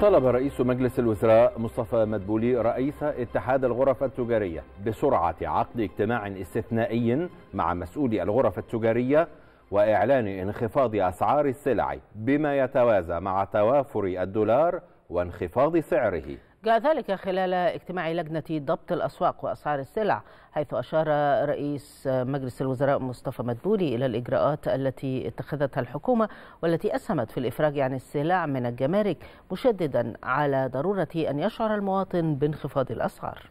طلب رئيس مجلس الوزراء مصطفى مدبولي رئيس اتحاد الغرف التجارية بسرعة عقد اجتماع استثنائي مع مسؤولي الغرف التجارية وإعلان انخفاض أسعار السلع بما يتوازى مع توافر الدولار وانخفاض سعره جاء ذلك خلال اجتماع لجنة ضبط الأسواق وأسعار السلع حيث أشار رئيس مجلس الوزراء مصطفى مدبولي إلى الإجراءات التي اتخذتها الحكومة والتي أسهمت في الإفراج عن السلع من الجمارك مشددا على ضرورة أن يشعر المواطن بانخفاض الأسعار